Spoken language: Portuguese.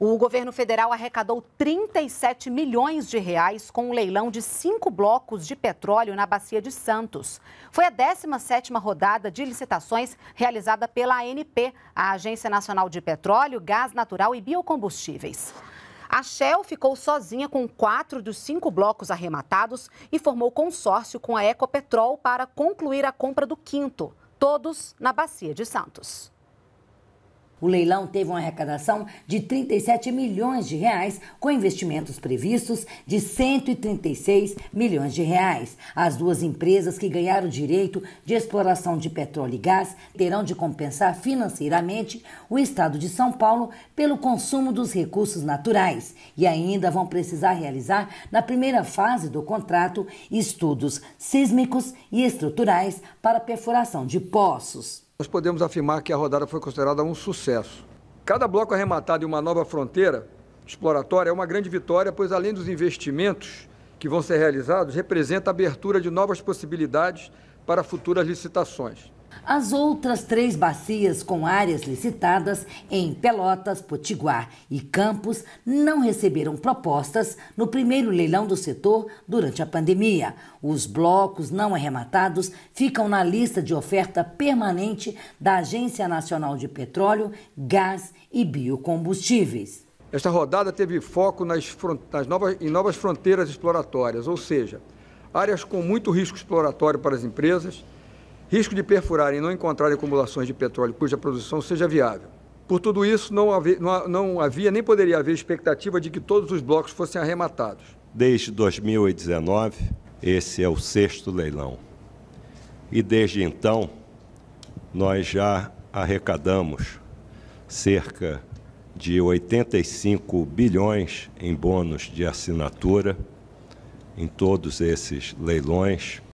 O governo federal arrecadou 37 milhões de reais com o um leilão de cinco blocos de petróleo na Bacia de Santos. Foi a 17ª rodada de licitações realizada pela ANP, a Agência Nacional de Petróleo, Gás Natural e Biocombustíveis. A Shell ficou sozinha com quatro dos cinco blocos arrematados e formou consórcio com a Ecopetrol para concluir a compra do quinto, todos na Bacia de Santos. O leilão teve uma arrecadação de 37 milhões de reais, com investimentos previstos de 136 milhões de reais. As duas empresas que ganharam o direito de exploração de petróleo e gás terão de compensar financeiramente o estado de São Paulo pelo consumo dos recursos naturais e ainda vão precisar realizar na primeira fase do contrato estudos sísmicos e estruturais para perfuração de poços. Nós podemos afirmar que a rodada foi considerada um sucesso. Cada bloco arrematado em uma nova fronteira exploratória é uma grande vitória, pois além dos investimentos que vão ser realizados, representa a abertura de novas possibilidades para futuras licitações. As outras três bacias com áreas licitadas em Pelotas, Potiguar e Campos não receberam propostas no primeiro leilão do setor durante a pandemia. Os blocos não arrematados ficam na lista de oferta permanente da Agência Nacional de Petróleo, Gás e Biocombustíveis. Esta rodada teve foco nas, nas novas, em novas fronteiras exploratórias, ou seja, áreas com muito risco exploratório para as empresas risco de perfurarem, e não encontrar acumulações de petróleo cuja produção seja viável. Por tudo isso, não havia, não havia nem poderia haver expectativa de que todos os blocos fossem arrematados. Desde 2019, esse é o sexto leilão. E desde então, nós já arrecadamos cerca de 85 bilhões em bônus de assinatura em todos esses leilões.